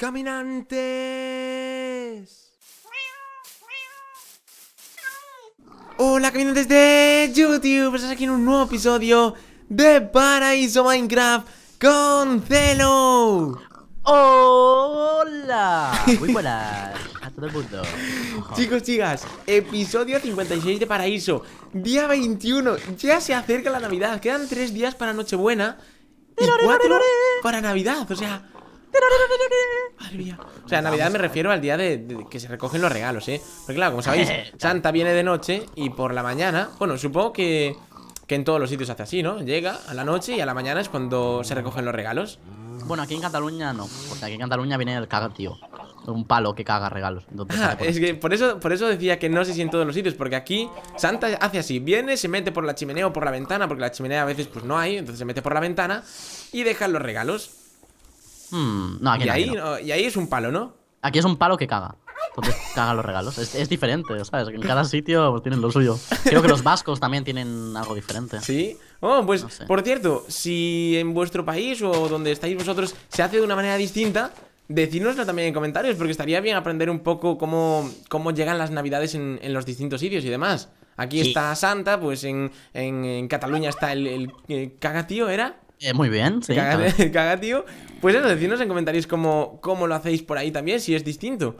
caminantes. Hola caminantes de YouTube, estás aquí en un nuevo episodio de Paraíso Minecraft con Zeno. Hola, muy buenas a todo el mundo. Chicos, chicas, episodio 56 de Paraíso, día 21, ya se acerca la Navidad, quedan tres días para Nochebuena y para Navidad, o sea... O sea, Navidad me refiero al día de, que se recogen los regalos, ¿eh? Porque claro, como sabéis, Santa viene de noche y por la mañana, bueno, supongo que, que en todos los sitios hace así, ¿no? Llega a la noche y a la mañana es cuando se recogen los regalos. Bueno, aquí en Cataluña no, porque aquí en Cataluña viene el caga, tío. Un palo que caga regalos. Ah, es que por eso, por eso decía que no sé si en todos los sitios, porque aquí Santa hace así, viene, se mete por la chimenea o por la ventana, porque la chimenea a veces pues no hay, entonces se mete por la ventana y dejan los regalos. Hmm, y, ahí, es un palo, ¿no? Aquí es un palo que caga. Entonces caga los regalos. Es, diferente, ¿sabes? En cada sitio pues, tienen lo suyo. Creo que los vascos también tienen algo diferente. Sí. Oh, pues, por cierto, si en vuestro país o donde estáis vosotros se hace de una manera distinta, Decídnoslo también en comentarios, porque estaría bien aprender un poco cómo, llegan las navidades en, los distintos sitios y demás. Aquí está Santa, pues en, Cataluña está el, el, el cagatío, ¿era? Eh, muy bien, sí. Caga, tío. Pues eso, decidnos en comentarios cómo, cómo lo hacéis por ahí también, si es distinto.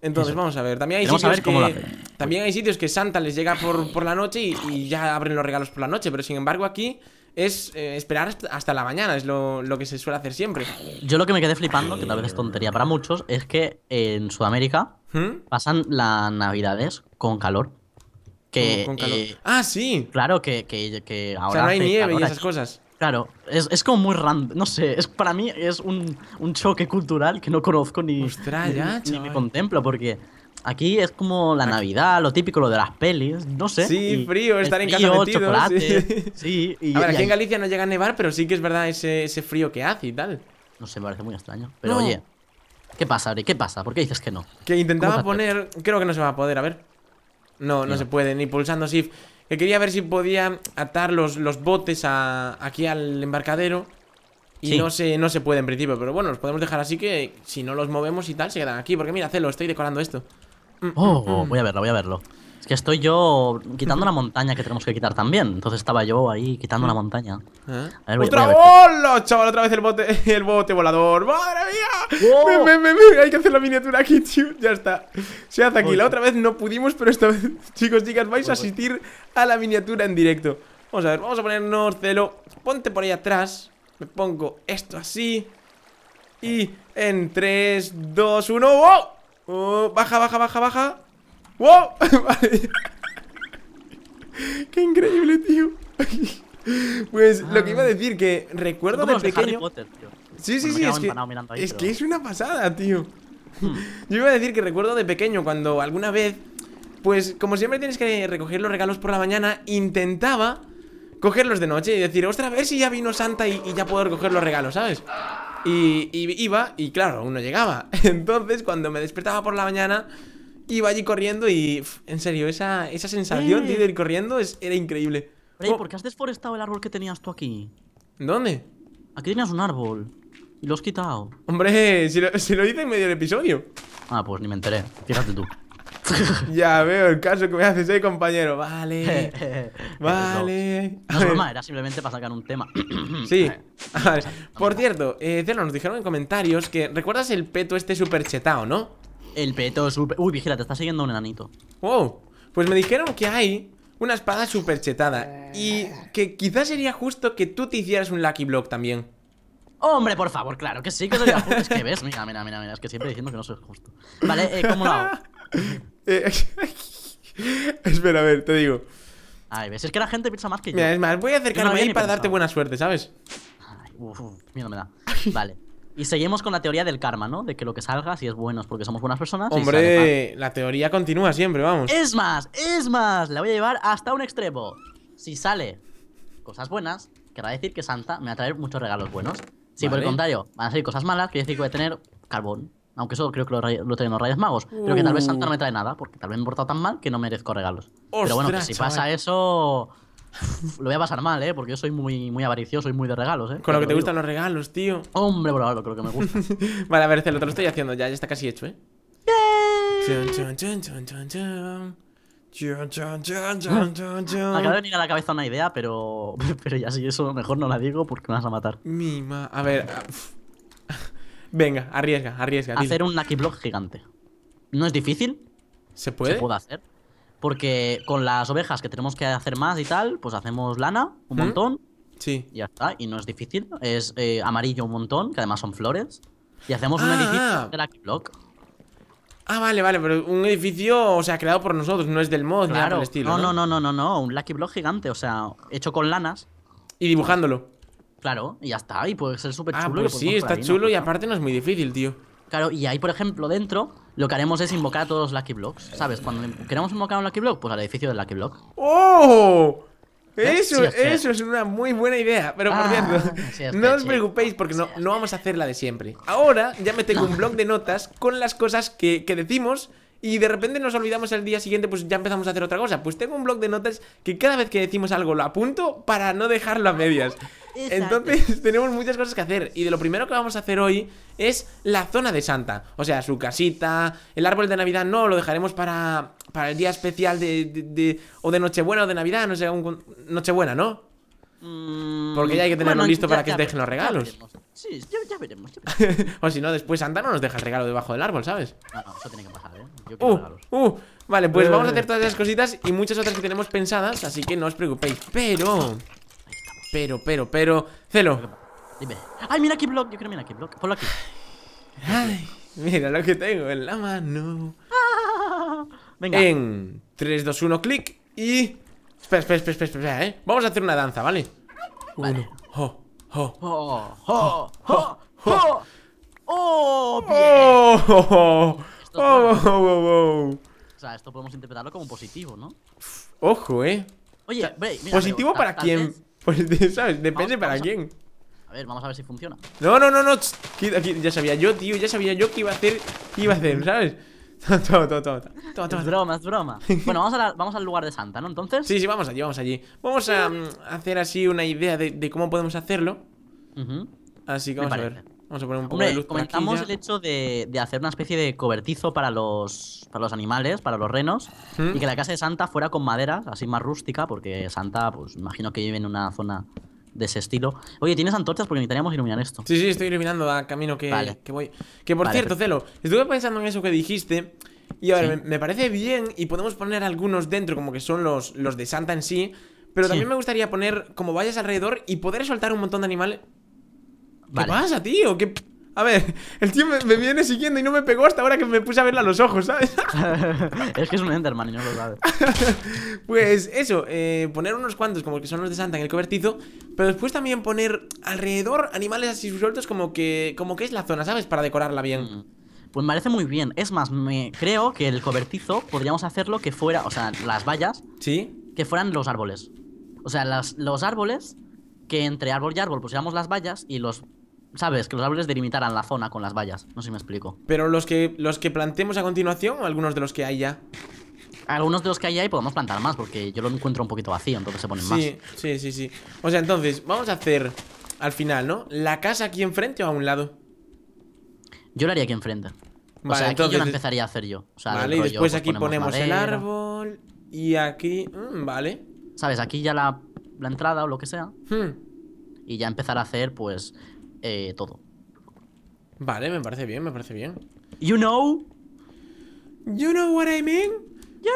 Entonces, vamos a ver. También hay sitios que. También hay sitios que Santa les llega por, por la noche y, ya abren los regalos por la noche. Pero sin embargo, aquí es eh, esperar hasta la mañana. Es lo, que se suele hacer siempre. Yo lo que me quedé flipando, que tal vez es tontería para muchos, es que en Sudamérica ¿Mm? pasan las navidades con calor. Que, con calor. Eh, ah, sí. Claro que, que, ahora. no hay nieve y esas cosas. Claro, es, es, como muy random, no sé, es, para mí es un, un choque cultural que no conozco ni, Ostras, ya, me contemplo, porque aquí es como la Navidad, lo típico, lo de las pelis, no sé. Sí, frío, estar en casa metido. Chocolate, sí. sí a ver, aquí en Galicia no llega a nevar, pero sí que es verdad ese, ese frío que hace y tal. No sé, me parece muy extraño, pero oye, ¿qué pasa, Ari? ¿Qué pasa? ¿Por qué dices que no? Que intentaba poner, creo que no se va a poder, a ver. No, no, no se puede, ni pulsando shift. Que quería ver si podía atar los, los botes a, aquí al embarcadero. Y no, se, no se puede en principio, pero bueno, los podemos dejar así que si no los movemos y tal, se quedan aquí. Porque mira, Celo, estoy decorando esto. Mm, mm, oh, mm. voy a verlo, voy a verlo. Es que estoy yo quitando la montaña que tenemos que quitar también. Entonces estaba yo ahí quitando la montaña. ¿Eh? ¡Otra bola! Chaval, otra vez el bote, el bote volador. ¡Madre mía! Me, me, hay que hacer la miniatura aquí, tío. Ya está. Se hace aquí. La otra vez no pudimos, pero esta vez, chicos, chicas, vais a asistir a la miniatura en directo. Vamos a ver, vamos a ponernos celo. Ponte por ahí atrás. Me pongo esto así. Y en 3, 2, 1. oh baja, baja, baja, baja. ¡Wow! ¡Qué increíble, tío! Pues lo que iba a ah. decir, que recuerdo de pequeño. Sí, sí, sí, es, que, es una pasada, tío. Hmm. Yo iba a decir que recuerdo de pequeño cuando alguna vez, pues como siempre tienes que recoger los regalos por la mañana, intentaba cogerlos de noche y decir, ostras, a ver si ya vino Santa y, ya puedo recoger los regalos, ¿sabes? Y, iba y claro, aún no llegaba. Entonces cuando me despertaba por la mañana, iba allí corriendo y. en serio, esa, sensación de ir eh. corriendo era increíble. Oh. ¿por qué has desforestado el árbol que tenías tú aquí? ¿Dónde? Aquí tenías un árbol. Y lo has quitado. Hombre, si lo, hice en medio del episodio. Ah, pues ni me enteré. Fíjate tú. ya veo el caso que me haces, eh, compañero. Vale. vale. No, era simplemente para sacar un tema. sí. A ver. Por cierto, eh, nos dijeron en comentarios que recuerdas el peto este super chetao, ¿no? El peto super... Uy, vigila, te está siguiendo un enanito Wow, pues me dijeron que hay una espada super chetada Y que quizás sería justo que tú te hicieras un Lucky Block también Hombre, por favor, claro que sí, que sería justo Es que ves, mira, mira, mira, mira es que siempre diciendo que no soy justo Vale, eh, ¿cómo lo hago? Eh, espera, a ver, te digo Ay, ves, es que la gente piensa más que yo Mira, es más, voy a acercarme a ahí para darte buena suerte, ¿sabes? Ay, uf, miedo me da Vale y seguimos con la teoría del karma, ¿no? De que lo que salga, si es bueno, porque somos buenas personas. Hombre, la teoría continúa siempre, vamos. Es más, es más, la voy a llevar hasta un extremo. Si sale cosas buenas, querrá decir que Santa me va a traer muchos regalos buenos. Si por el contrario van a salir cosas malas, quiere decir que voy a tener carbón. Aunque eso creo que lo, lo rayos los Magos. Pero que tal vez uh. Santa no me trae nada, porque tal vez me he portado tan mal que no merezco regalos. pero bueno, que si pasa eso, Lo voy a pasar mal, ¿eh? Porque yo soy muy, muy avaricioso y muy de regalos, ¿eh? Con lo que te, gustan los regalos, tío. Hombre, bueno, ahora, que me gusta. vale, a ver, Celo, te lo estoy haciendo ya, ya está casi hecho, ¿eh? Me Acaba de venir a la cabeza una idea, pero, pero ya si eso mejor no la digo porque me vas a matar. Mima, a ver. Ah, Venga, arriesga, arriesga. Hacer un Lucky Block gigante. No es difícil. ¿Se puede? Se puede hacer. Porque con las ovejas que tenemos que hacer más y tal, pues hacemos lana un ¿Mm? montón. Sí. Y ya está, y no es difícil. Es eh, amarillo un montón, que además son flores. Y hacemos un ah. edificio ah. de la Block. Ah, vale, vale, pero un edificio, o sea, creado por nosotros, no es del mod claro. ni estilo. No, no, no, no, no, no, un Lucky Block gigante, o sea, hecho con lanas. Y dibujándolo. Claro, y ya está, y puede ser súper ah, chulo. Pues sí, está chulo y pues aparte no es muy difícil, tío y ahí, por ejemplo, dentro, lo que haremos es invocar a todos los Lucky Blocks, ¿sabes? Cuando queremos invocar a un Lucky Block, pues al edificio del Lucky Block. ¡Oh! Eso, es una muy buena idea. Pero por ah, cierto, no os preocupéis porque no, no vamos a hacer la de siempre. Ahora ya me tengo un blog de notas con las cosas que, que decimos y de repente nos olvidamos el día siguiente, pues ya empezamos a hacer otra cosa. Pues tengo un blog de notas que cada vez que decimos algo lo apunto para no dejarlo a medias. Entonces tenemos muchas cosas que hacer y de lo primero que vamos a hacer hoy es la zona de Santa, o sea, su casita, el árbol de Navidad no, lo dejaremos para, el día especial de, o de Nochebuena o de Navidad, no sé, un, Nochebuena, ¿no? Mm, Porque ya hay que tenerlo listo para que dejen los regalos. o si no, después Santa no nos deja el regalo debajo del árbol, ¿sabes? Ah, no, eso tiene que pasar, ¿eh? Yo uh, uh, vale, pues vamos a eh. hacer todas esas cositas y muchas otras que tenemos pensadas, así que no os preocupéis. Pero... Pero, pero, pero. Celo. Dime. Ay, mira aquí block. Yo quiero mira aquí block. Ponlo aquí. Ay, mira lo que tengo en la mano. Ah, venga. En 3, 2, 1, clic. Y. Espera, espera, espera, espera, eh. Vamos a hacer una danza, ¿vale? Uno. Oh, oh, oh, oh, oh, oh, ¡Oh! oh, oh, ¡Oh! O sea, esto podemos interpretarlo como positivo, ¿no? Ojo, eh. Oye, mira, positivo para quien pues, ¿sabes? Depende para quién. A... ver, vamos a ver si funciona. No, no, no, no. ya sabía yo, tío. Ya sabía yo que iba a hacer. iba a hacer, ¿sabes? todo, todo, todo, Es broma, es broma. Bueno, vamos, al lugar de Santa, ¿no? Entonces. Sí, sí, vamos allí, vamos allí. Vamos a mm, hacer así una idea de, cómo podemos hacerlo. Así que vamos a ver. Vamos a poner un poco de luz comentamos el hecho de, hacer una especie de cobertizo para los, para los animales, para los renos, y que la casa de Santa fuera con madera, así más rústica, porque Santa, pues imagino que vive en una zona de ese estilo. Oye, ¿tienes antorchas? Porque necesitaríamos iluminar esto. Sí, sí, estoy iluminando a camino que, que voy. Que por cierto, Celo, estuve pensando en eso que dijiste. Y a ver, me, parece bien y podemos poner algunos dentro, como que son los, los de Santa en sí. Pero también me gustaría poner como vallas alrededor y poder soltar un montón de animales ¿Qué pasa, tío? A ver, el tío me, viene siguiendo y no me pegó hasta ahora que me puse a verla a los ojos, ¿sabes? es que es un Enderman y no lo sabe. pues eso, eh, poner unos cuantos como que son los de Santa en el cobertizo, pero después también poner alrededor animales así sueltos como que, como que es la zona, ¿sabes? Para decorarla bien. Mm. Pues me parece muy bien. Es más, me creo que el cobertizo podríamos hacerlo que fuera, o sea, las vallas. Sí. Que fueran los árboles. O sea, los árboles que entre árbol y árbol pusiéramos las vallas y los ¿Sabes? Que los árboles delimitaran la zona con las vallas. No sé si me explico. Pero los que, los que plantemos a continuación, o algunos de los que hay ya. Algunos de los que hay ahí podemos plantar más, porque yo lo encuentro un poquito vacío, entonces se ponen más. Sí, sí, sí. O sea, entonces, vamos a hacer al final, ¿no? ¿La casa aquí enfrente o a un lado? Yo la haría aquí enfrente. o sea, aquí yo la empezaría a hacer yo. vale, y después pues, aquí ponemos, el árbol. Y aquí. Mm, vale. ¿Sabes? Aquí ya la, la entrada o lo que sea. Hmm. Y ya empezar a hacer, pues, eh, todo. Vale, me parece bien, me parece bien. You know. You know what I mean.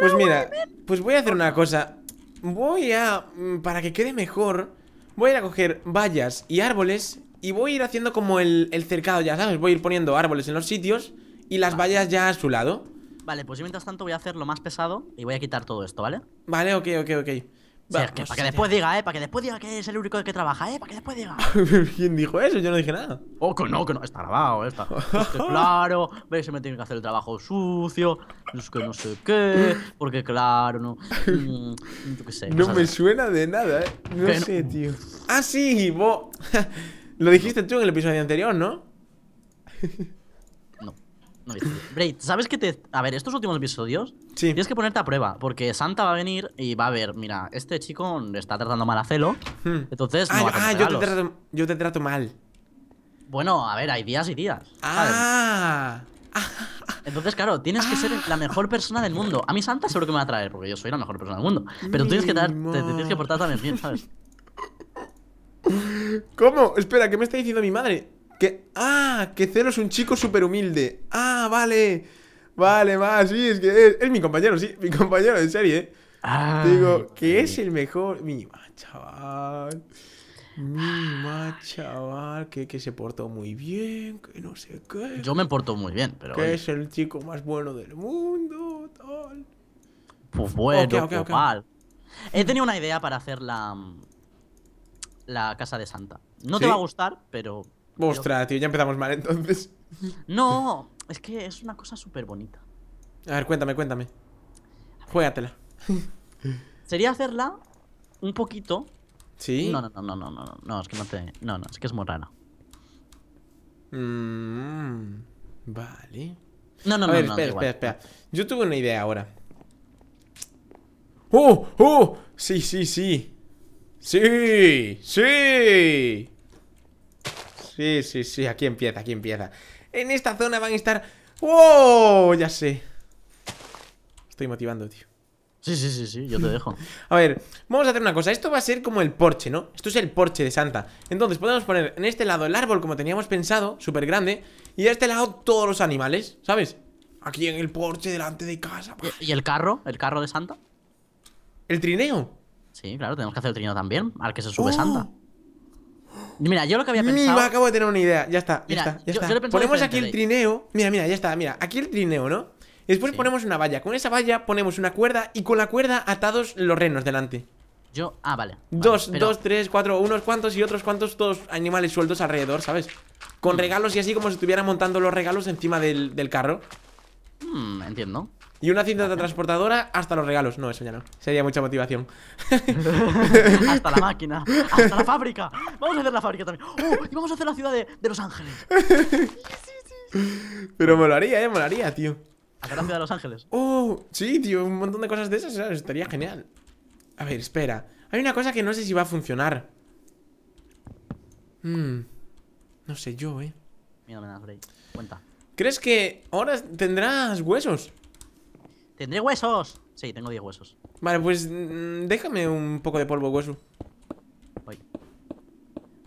pues mira, pues voy a hacer una cosa. Voy a, mm, para que quede mejor, voy a ir a coger vallas y árboles y voy a ir haciendo como el, el cercado, ya sabes, voy a ir poniendo árboles en los sitios y las vallas ya a su lado. Vale, pues yo mientras tanto voy a hacer lo más pesado y voy a quitar todo esto, ¿vale? Vale, ok, ok, ok. Pues para que después diga, eh, para que después diga que es el único que trabaja, eh, para que después diga. ¿Quién dijo eso? Yo no dije nada. Oh, que no, que no, está grabado, eh, está. claro, veis, se me tiene que hacer el trabajo sucio, es que no sé qué, porque claro, no. Mm, no me suena de nada, eh. No sé, tío. Ah, sí, vos. Lo dijiste tú en el episodio anterior, ¿no? ¿sabes que te. A ver, estos últimos episodios. Tienes que ponerte a prueba. Porque Santa va a venir y va a ver, mira, este chico está tratando mal a Celo. Hmm. Entonces. Ah, ah, yo, te trato, yo, mal. Bueno, a ver, hay días y días. Ah. Entonces, claro, tienes que ser la mejor persona del mundo. A mí Santa seguro que me va a traer, porque yo soy la mejor persona del mundo. Pero tú tienes que dar, tienes que portar también bien, ¿sabes? ¿Cómo? Espera, ¿qué me está diciendo mi madre? Que. ¡Ah! Que Cero es un chico súper humilde. ¡Ah, vale! Vale, va, sí, es que es, es mi compañero, sí, mi compañero en serie. eh! Ah, Digo, que es el mejor. Mima, chaval. Mima, chaval, que, que se portó muy bien, que no sé qué. Yo me porto muy bien, pero. Que es el chico más bueno del mundo, tal. Pues bueno, okay, mal. He tenido una idea para hacer la. Mm, la casa de Santa. No te va a gustar, pero Ostras, tío, ya empezamos mal entonces. No, es que es una cosa súper bonita. A ver, cuéntame, cuéntame. Juégatela. Sería hacerla un poquito. ¿Sí? No, no, no, no, no, no, no, es que no te. No, no, es que es morana. Mm, vale. No, no, no, no, espera, espera, espera. Yo tuve una idea ahora. ¡Oh! ¡Oh! Sí, sí, sí. ¡Sí! ¡Sí! Sí, sí, sí, aquí empieza, aquí empieza En esta zona van a estar... ¡Oh! Ya sé Estoy motivando, tío Sí, sí, sí, sí, yo te dejo A ver, vamos a hacer una cosa Esto va a ser como el porche, ¿no? Esto es el porche de Santa Entonces podemos poner en este lado el árbol como teníamos pensado Súper grande Y a este lado todos los animales, ¿sabes? Aquí en el porche delante de casa ¿Y el carro? ¿El carro de Santa? ¿El trineo? Sí, claro, tenemos que hacer el trineo también Al que se sube ¡Oh! Santa Mira, yo lo que había pensado. acabo de tener una idea. Ya está, ya está. ponemos aquí el trineo. Mira, mira, ya está. Mira, aquí el trineo, ¿no? después ponemos una valla. Con esa valla ponemos una cuerda y con la cuerda atados los renos delante. Yo, ah, vale. Dos, dos, tres, cuatro, unos cuantos y otros cuantos, todos animales sueltos alrededor, ¿sabes? Con mm. regalos y así como si estuvieran montando los regalos encima del, carro. Mmm, entiendo. Y una cinta de transportadora hasta los regalos. No, eso ya no. Sería mucha motivación. hasta la máquina. Hasta la fábrica. Vamos a hacer la fábrica también. Oh, y vamos a hacer la ciudad de, Los Ángeles. Pero molaría, eh, molaría, tío. Hacer la ciudad de Los Ángeles. Oh, sí, tío. Un montón de cosas de esas. Estaría genial. A ver, espera. Hay una cosa que no sé si va a funcionar. Hmm. No sé yo, eh. Mira, me Cuenta. ¿Crees que ahora tendrás huesos? ¿Tendré huesos? Sí, tengo 10 huesos. Vale, pues mm, déjame un poco de polvo hueso. Voy.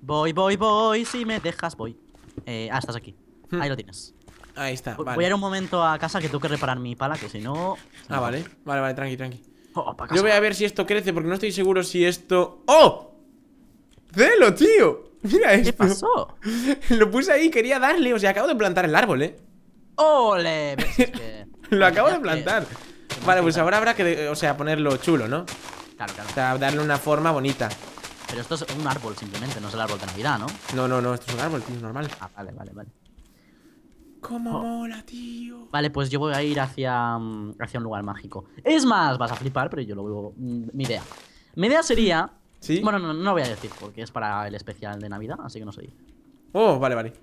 Voy, voy, voy. Si me dejas, voy. Eh, ah, estás aquí. Hmm. Ahí lo tienes. Ahí está, Voy a ir un momento a casa que tengo que reparar mi pala, que si no... Ah, vale, vale, vale, tranqui, tranqui oh, Yo voy a ver si esto crece, porque no estoy seguro si esto... ¡Oh! ¡Celo, tío! Mira esto ¿Qué pasó? Lo puse ahí, quería darle, o sea, acabo de plantar el árbol, ¿eh? ¡Ole! Es que... lo acabo de plantar. Vale, pues ahora habrá que, o sea, ponerlo chulo, ¿no? Claro, claro. O sea, darle una forma bonita. Pero esto es un árbol simplemente, no es el árbol de Navidad, ¿no? No, no, no, esto es un árbol, tío, normal. Ah, vale, vale, vale. ¡Cómo oh. mola, tío! Vale, pues yo voy a ir hacia, mm, hacia un lugar mágico. Es más, vas a flipar, pero yo lo veo. Mm, mi idea. Mi idea sería. ¿Sí? Bueno, no, lo voy a decir, porque es para el especial de Navidad, así que no se dice. Oh, vale, vale.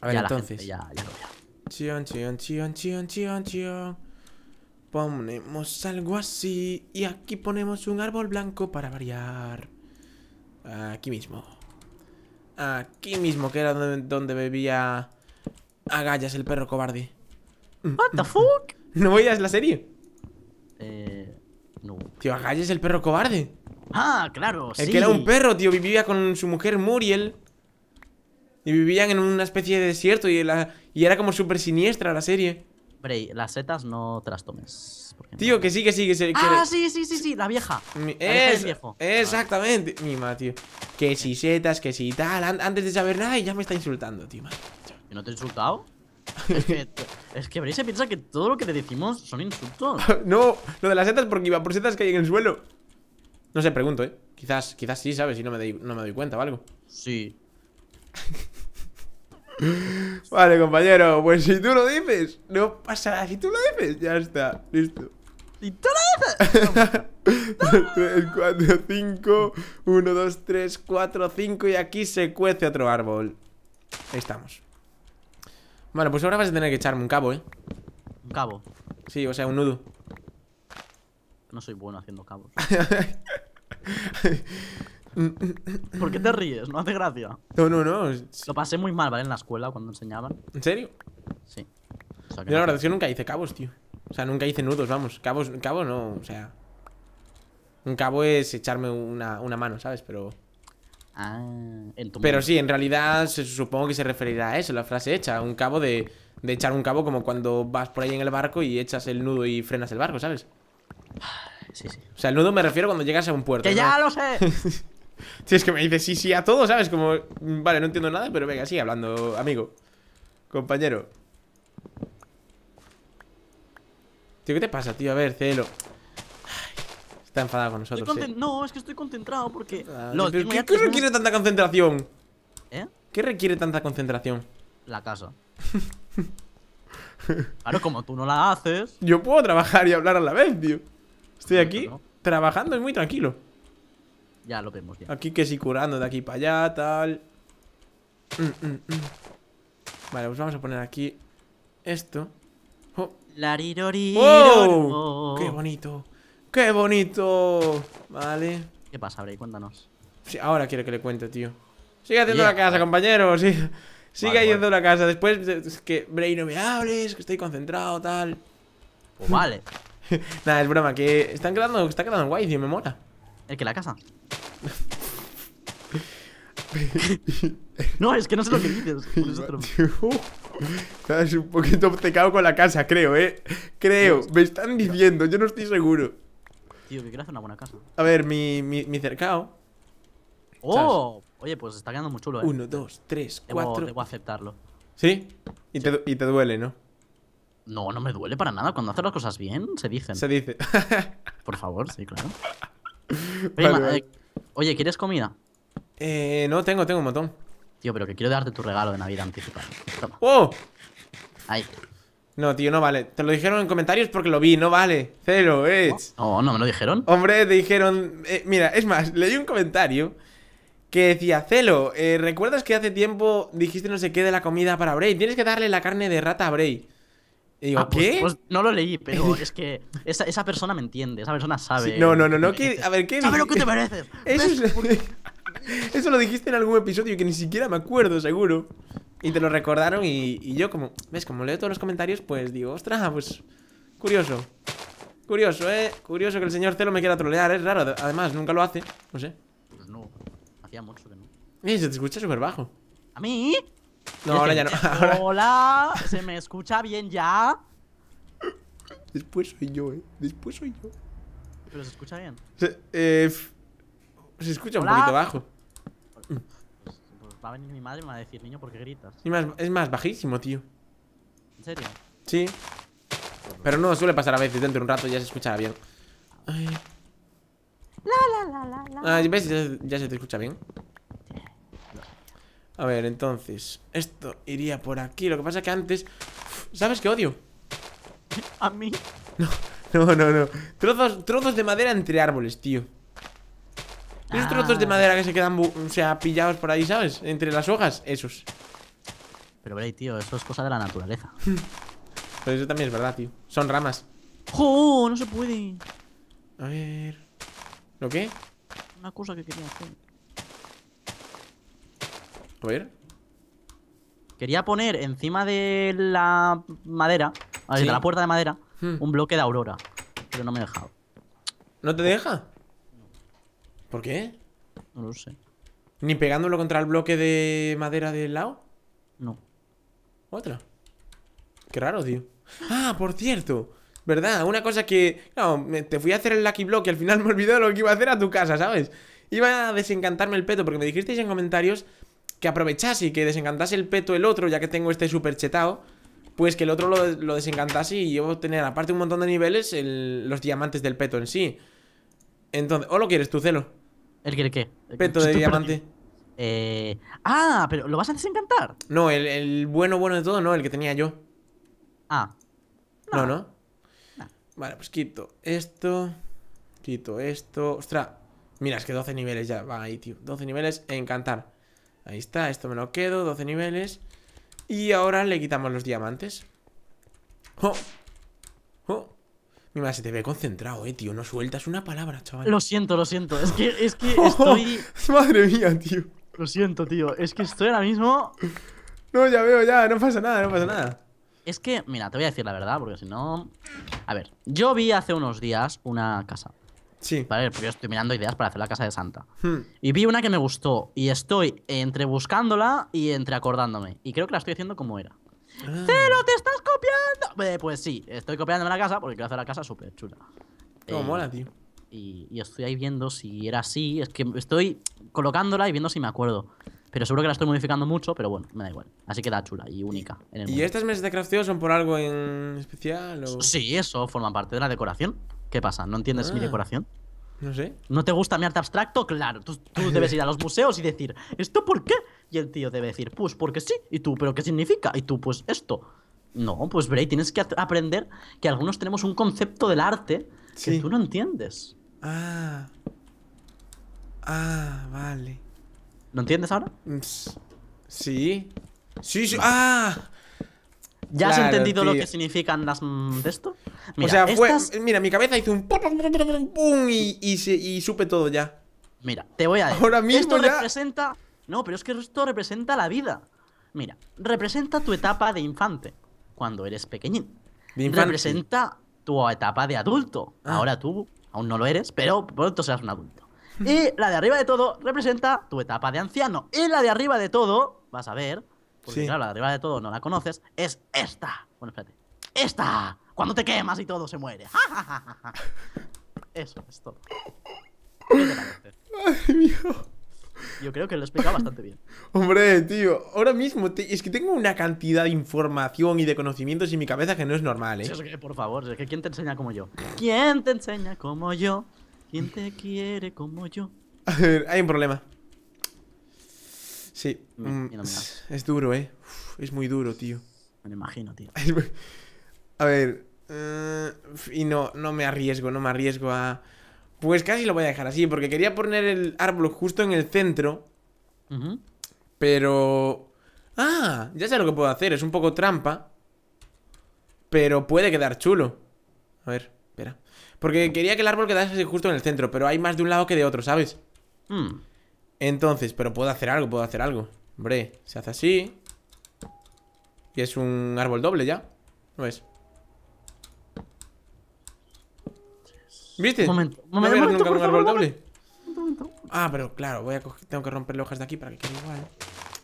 A ver, entonces. ya, ya lo voy a Chion, chion, chion, chion, chion, chion. Ponemos algo así. Y aquí ponemos un árbol blanco para variar. Aquí mismo. Aquí mismo, que era donde, donde bebía agallas el perro cobarde. Mm, What the mm, mm. fuck? ¿No veías la serie? Eh, no. Tío, agallas el perro cobarde. Ah, claro, el que era un perro, tío, vivía con su mujer Muriel. Y vivían en una especie de desierto y, la, y era como súper siniestra la serie. Bray, las setas no te las tomes. Tío, que sí, que sí, que Ah, sí, sí, sí, sí, la vieja. viejo. Exactamente. Ah. Mi Que si setas, que si tal. antes de saber nada y ya me está insultando, tío. ¿Y no te he insultado? es, que, es que Bray se piensa que todo lo que le decimos son insultos. no, lo de las setas porque iba por setas que hay en el suelo. No sé, pregunto, eh. Quizás, quizás sí, ¿sabes? Si no me no me doy cuenta o algo. Sí, vale, compañero, pues si tú lo dices, no pasa nada. Si tú lo dices, ya está, listo. Y tú lo 3, 4, 5, 1, 2, 3, 4, 5 y aquí se cuece otro árbol. Ahí estamos. Bueno, pues ahora vas a tener que echarme un cabo, ¿eh? ¿Un cabo? Sí, o sea, un nudo. No soy bueno haciendo cabos. ¿Por qué te ríes? No hace gracia. No, no, no. Lo pasé muy mal, ¿vale? En la escuela cuando enseñaban. ¿En serio? Sí. Yo la verdad es que nunca hice cabos, tío. O sea, nunca hice nudos, vamos. Cabos, cabo no, o sea. Un cabo es echarme una, mano, ¿sabes? Pero. Ah, Pero sí, en realidad supongo que se referirá a eso, la frase hecha. Un cabo de, de echar un cabo como cuando vas por ahí en el barco y echas el nudo y frenas el barco, ¿sabes? Sí, sí. O sea, el nudo me refiero cuando llegas a un puerto. ¡Que ya lo sé! Si es que me dice sí, sí a todo, ¿sabes? Como, vale, no entiendo nada, pero venga, sí hablando, amigo. Compañero. Tío, ¿qué te pasa, tío? A ver, Celo. Está enfadado con nosotros. Eh. No, es que estoy concentrado porque. Ah, ¿Qué, requiere tanta concentración? ¿Eh? ¿Qué requiere tanta concentración? La casa. claro, como tú no la haces. Yo puedo trabajar y hablar a la vez, tío. Estoy aquí trabajando y muy tranquilo. Ya lo vemos ya. Aquí que sí curando de aquí para allá, tal. Mm, mm, mm. Vale, pues vamos a poner aquí esto. Oh. oh ¡Qué bonito! ¡Qué bonito! Vale. ¿Qué pasa, Bray? Cuéntanos. Sí, ahora quiero que le cuente, tío. Sigue haciendo la casa, compañero. Sigue haciendo la casa. Después que Bray no me hables, que estoy concentrado, tal. Pues vale. Nada, es broma, que están quedando, está quedando guay, tío, me mola. El que la casa. no, es que no sé lo que dices. Estás un poquito obcecado con la casa, creo, ¿eh? Creo, me están diciendo, yo no estoy seguro. Tío, que quiero hacer una buena casa. A ver, mi, mi, mi cercado. ¡Oh! Oye, pues está quedando muy chulo, ¿eh? Uno, dos, tres, cuatro. Debo, aceptarlo. ¿Sí? Y, Te, y te duele, ¿no? No, no me duele para nada. Cuando haces las cosas bien, se dicen. Se dice. Por favor, sí, claro. Eh, oye, ¿quieres comida? Eh, no, tengo, tengo un montón. Tío, pero que quiero darte tu regalo de Navidad anticipado ¡Oh! Ahí. No, tío, no vale. Te lo dijeron en comentarios porque lo vi, no vale. Celo, eh. Oh, no, oh, no me lo dijeron. Hombre, te dijeron. Eh, mira, es más, leí un comentario que decía: Celo, eh, ¿recuerdas que hace tiempo dijiste no se quede la comida para Bray? Tienes que darle la carne de rata a Bray. Ah, pues, ¿qué? Pues, no lo leí, pero es que esa, persona me entiende, esa persona sabe. no, no, no, no, a ver, ¿qué? ¡Sabe lo que te mereces! Eso, lo dijiste en algún episodio que ni siquiera me acuerdo, seguro. Y te lo recordaron y, yo como, ¿ves? Como leo todos los comentarios, pues digo, ostras, pues curioso. Curioso, ¿eh? Curioso que el señor Celo me quiera trolear, es raro. Además, nunca lo hace, no sé. Pues no, hacía mucho que no. Eh, se te escucha súper bajo. ¿A mí? No, ahora ya no. Hola, ¿se me escucha bien ya? Después soy yo, eh. Después soy yo. Pero se escucha bien. Se, eh, escucha un poquito bajo. Pues, va a venir mi madre y me va a decir, niño, ¿por qué gritas? más, es más bajísimo, tío. ¿En serio? Sí. Pero no suele pasar a veces, dentro de un rato ya se escucha bien. Ay. La, la, la, la, la. Ah, ¿ves? ya se te escucha bien. A ver, entonces Esto iría por aquí Lo que pasa es que antes... ¿Sabes qué odio? A mí No, no, no, Trozos, trozos de madera entre árboles, tío Esos trozos de ah. madera que se quedan O sea, pillados por ahí, ¿sabes? Entre las hojas, esos Pero, Bray, tío, eso es cosa de la naturaleza Pero pues eso también es verdad, tío Son ramas ¡Jo! No se puede A ver... ¿Lo qué? Una cosa que quería hacer a ver. Quería poner encima de la madera, a de la puerta de madera, hmm. un bloque de aurora. Pero no me he dejado. ¿No te deja? ¿Por qué? No lo sé. ¿Ni pegándolo contra el bloque de madera del lado? No. Otra. Qué raro, tío. Ah, por cierto. ¿Verdad? Una cosa que... Claro, te fui a hacer el Lucky Block y al final me olvidé de lo que iba a hacer a tu casa, ¿sabes? Iba a desencantarme el peto porque me dijisteis en comentarios que aprovechase y que desencantase el peto el otro, ya que tengo este super chetado. pues que el otro lo, lo desencantase y yo tener, aparte un montón de niveles, los diamantes del peto en sí. Entonces, ¿o lo quieres tú, Celo? ¿El quiere qué? El peto de diamante. Eh... Ah, pero ¿lo vas a desencantar? No, el, bueno bueno de todo no, el que tenía yo. Ah. No, no. no. Vale, pues quito esto. Quito esto. Ostras. Mira, es que 12 niveles ya. Va ahí, tío. 12 niveles. Encantar. Ahí está, esto me lo quedo, 12 niveles Y ahora le quitamos los diamantes ¡Oh! ¡Oh! Mira, se te ve concentrado, eh, tío. No sueltas una palabra, chaval. Lo siento, lo siento. Es que, es que ¡Oh! estoy. madre mía, tío. Lo siento, tío. Es que estoy ahora mismo. No, ya veo, ya. No pasa nada, no pasa nada. Es que, mira, te voy a decir la verdad, porque si no. A ver, yo vi hace unos días una casa. Sí. Vale, yo estoy mirando ideas para hacer la casa de Santa. Hmm. Y vi una que me gustó y estoy entre buscándola y entre acordándome. Y creo que la estoy haciendo como era. Ah. ¡Cero, te estás copiando! pues sí, estoy copiándome la casa porque quiero hacer la casa súper chula. Eh, mola, tío. Y, estoy ahí viendo si era así. Es que estoy colocándola y viendo si me acuerdo. Pero seguro que la estoy modificando mucho, pero bueno, me da igual. Así queda chula y única. ¿Y estas mesas de creación son por algo en especial? Sí, eso forma parte de la decoración. ¿Qué pasa? ¿No entiendes mi ah. decoración? No sé. ¿No te gusta mi arte abstracto? Claro. Tú, debes ir a los museos y decir, ¿esto por qué? Y el tío debe decir, pues porque sí. Y tú, ¿pero qué significa? Y tú, pues esto. No, pues Bray, tienes que aprender que algunos tenemos un concepto del arte que tú no entiendes. Ah. Ah, vale. ¿Lo entiendes ahora? Mm, sí. Sí, sí. ¡Ah! ¿Ya has entendido lo que significan las de esto? o sea, Mira, mi cabeza hizo un y, y, supe todo ya. Mira, te voy a decir. Ahora mismo esto representa. No, pero es que esto representa la vida. Mira, representa tu etapa de infante, cuando eres pequeñín. representa tu etapa de adulto. Ah. Ahora tú aún no lo eres, pero pronto serás un adulto. Y la de arriba de todo representa tu etapa de anciano. Y la de arriba de todo, vas a ver, porque claro, la de todo no la conoces, es esta. Bueno, espérate. ¡Esta! Cuando te quemas y todo se muere. Eso es todo. Yo creo que lo he explicado bastante bien. Hombre, tío, ahora mismo es que tengo una cantidad de información y de conocimientos en mi cabeza que no es normal, ¿eh? por favor, es que ¿quién te enseña como yo? ¿Quién te enseña como yo? ¿Quién te quiere como yo? A ver, hay un problema. Sí. Mm, es, duro, ¿eh? es muy duro, tío. Me lo imagino, tío. a ver. Eh, y no, no me arriesgo, no me arriesgo a... Pues casi lo voy a dejar así, porque quería poner el árbol justo en el centro. Pero... Ah, ya sé lo que puedo hacer, es un poco trampa. Pero puede quedar chulo. A ver, espera. Porque quería que el árbol quedase justo en el centro, pero hay más de un lado que de otro, ¿sabes? Mmm entonces, pero puedo hacer algo, puedo hacer algo Hombre, se hace así Y es un árbol doble ya ¿Lo ves? ¿Viste? Un momento, un momento, no un árbol Ah, pero claro, voy a coger, tengo que romper las hojas de aquí para que quede igual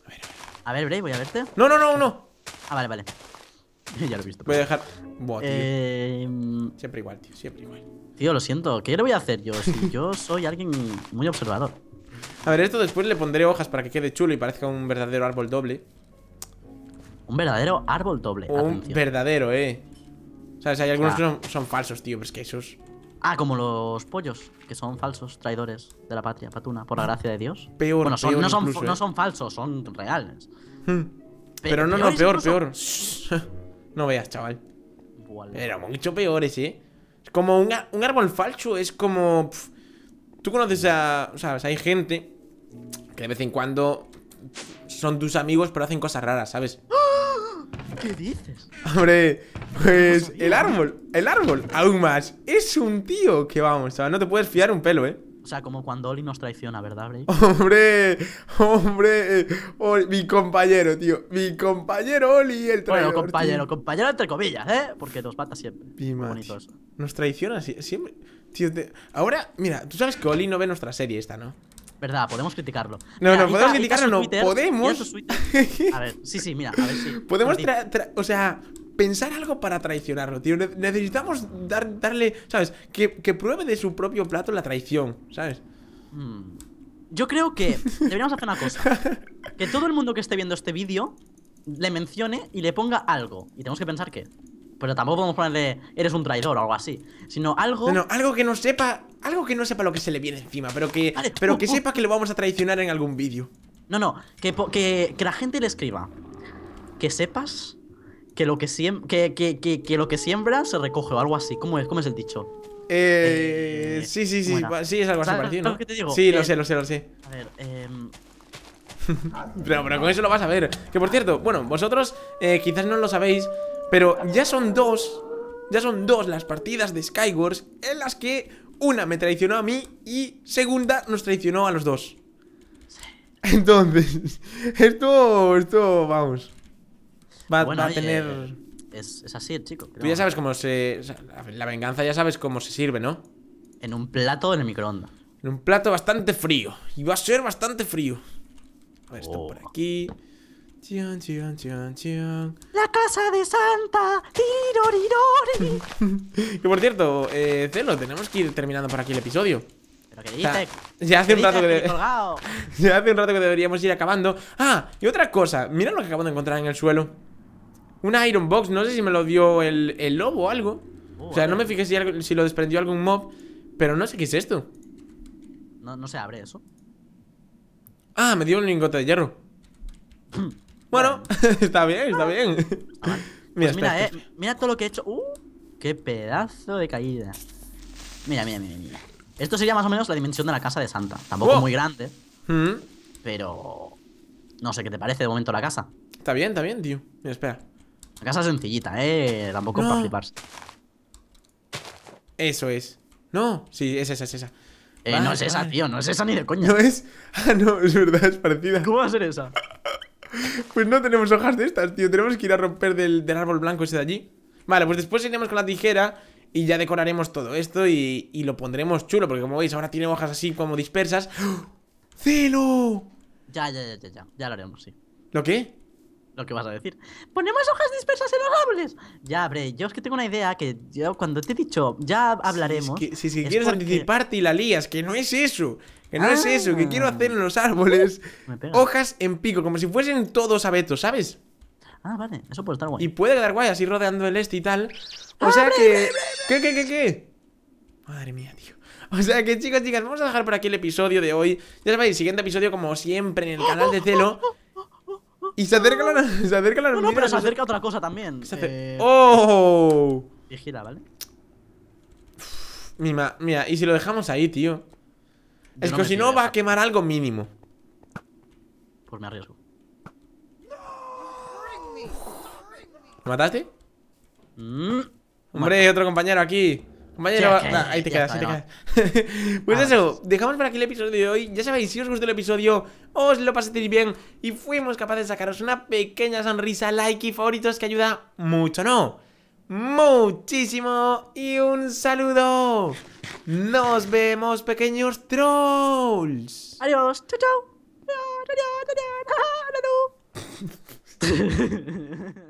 A ver, a ver, a ver Bray, voy a verte No, no, no, no Ah, vale, vale ya lo he visto. Voy a dejar. Buah, em, Siempre igual, tío. Siempre igual. Tío, lo siento. ¿Qué le voy a hacer yo? yo soy alguien muy observador. A ver, esto después le pondré hojas para que quede chulo y parezca un verdadero árbol doble. Un verdadero árbol doble. un verdadero, eh. O sea, hay algunos que son, falsos, tío, pero es que esos. Ah, como los pollos, que son falsos traidores de la patria, patuna, por la gracia de Dios. Peor, no, son, no eh. son falsos, son reales. Hmm. Pero, no, no, peor, peor. no veas, chaval. Pero mucho peores, eh. como un, árbol falso, es como. Tú conoces a... ¿Sabes? Hay gente que de vez en cuando son tus amigos, pero hacen cosas raras, ¿sabes? ¿Qué dices? Hombre, pues el árbol, el árbol, aún más. Es un tío que vamos, ¿sabes? no te puedes fiar un pelo, ¿eh? O sea, como cuando Oli nos traiciona, ¿verdad, Bray? Hombre, hombre, mi compañero, tío. Mi compañero Oli, el traidor. Bueno, compañero, compañero entre comillas, ¿eh? Porque nos patas siempre. Bonitos. Nos traiciona siempre ahora, mira, tú sabes que Oli no ve nuestra serie esta, ¿no? Verdad, podemos criticarlo. No, no, podemos criticarlo, no. podemos. A ver, sí, sí, mira, a ver, sí. Podemos, o sea, pensar algo para traicionarlo, tío. necesitamos darle, ¿sabes? Que, pruebe de su propio plato la traición, ¿sabes? Mm. Yo creo que deberíamos hacer una cosa. Que todo el mundo que esté viendo este vídeo le mencione y le ponga algo. Y tenemos que pensar qué. Pero tampoco podemos ponerle eres un traidor o algo así. Sino algo. No, algo que no sepa. Algo que no sepa lo que se le viene encima. Pero que. Pero que sepa que lo vamos a traicionar en algún vídeo. No, no. Que, que la gente le escriba. Que sepas que lo que, siem que, lo que siembra se recoge o algo así. ¿Cómo es, ¿Cómo es el dicho? Eh, eh sí, sí, sí. Sí, es algo así Sí, lo eh, sé, lo sé, lo sé. A ver, eh... pero, pero, con eso lo vas a ver. Que por cierto, bueno, vosotros eh, quizás no lo sabéis, pero ya son dos, ya son dos las partidas de Skywars en las que una me traicionó a mí y segunda nos traicionó a los dos. Entonces, esto, esto, vamos. Va, a tener... Eh, es, así, chico. Tú ya sabes cómo se... la venganza ya sabes cómo se sirve, ¿no? En un plato en el microondas. En un plato bastante frío. Y va a ser bastante frío. A ver, esto oh. por aquí. La casa de Santa. Tirorirori. que por cierto, eh, Celo, tenemos que ir terminando por aquí el episodio. ya hace un rato que, deberíamos ir acabando. Ah, y otra cosa. Mira lo que acabo de encontrar en el suelo. Una Iron Box. No sé si me lo dio el, lobo o algo. Uh, o sea, no me fijé si, lo desprendió algún mob. Pero no sé qué es esto. No, no se abre eso. Ah, me dio un lingote de hierro. Bueno, está bien, está bien. Ah, mira, pues mira, eh, mira todo lo que he hecho. ¡Uh! ¡Qué pedazo de caída! Mira, mira, mira, mira. Esto sería más o menos la dimensión de la casa de Santa. Tampoco oh. muy grande. Mm. Pero. No sé qué te parece de momento la casa. Está bien, está bien, tío. Mira, espera. La casa sencillita, eh. Tampoco para fliparse. Eso es. No, sí, es esa, es esa. Eh, no es esa, tío, no es esa ni de coño. No es. Ah, no, es verdad, es parecida. ¿Cómo va a ser esa? Pues no tenemos hojas de estas, tío Tenemos que ir a romper del, árbol blanco ese de allí Vale, pues después iremos con la tijera y ya decoraremos todo esto y, lo pondremos chulo, porque como veis, ahora tiene hojas así como dispersas. ¡Oh! ¡Celo! Ya, ya, ya, ya, ya. Ya lo haremos, sí. ¿Lo qué? lo vas a decir. ¡Ponemos hojas dispersas en los árboles! Ya, bre, yo es que tengo una idea que yo cuando te he dicho, ya hablaremos. Si, que, quieres anticiparte y la lías, que no es eso. Que no es eso, que quiero ah. hacer en los árboles hojas en pico, como si fuesen todos abetos, ¿sabes? Ah, vale, eso puede estar guay. Y puede quedar guay así rodeando el este y tal. O sea que. ¿Qué, qué, qué, qué? Madre mía, tío. O sea que chicos, chicas, vamos a dejar por aquí el episodio de hoy Ya sabéis, siguiente episodio como siempre en el canal de Celo Y se acerca la, se acerca la No, no, pero se acerca otra cosa también. Eh. ¡Oh! Y gira, ¿vale? Mira, mira, y si lo dejamos ahí, tío. es que si no va a quemar algo mínimo. Pues me arriesgo. ¿Me mataste? Mm. Hombre, hay otro compañero aquí ahí te quedas, ahí te quedas. pues eso, dejamos por aquí el episodio de hoy. Ya sabéis, si os gustó el episodio, os lo paséis bien y fuimos capaces de sacaros una pequeña sonrisa, like y favoritos que ayuda mucho, ¿no? Muchísimo y un saludo. Nos vemos, pequeños trolls. Adiós, chao, chao.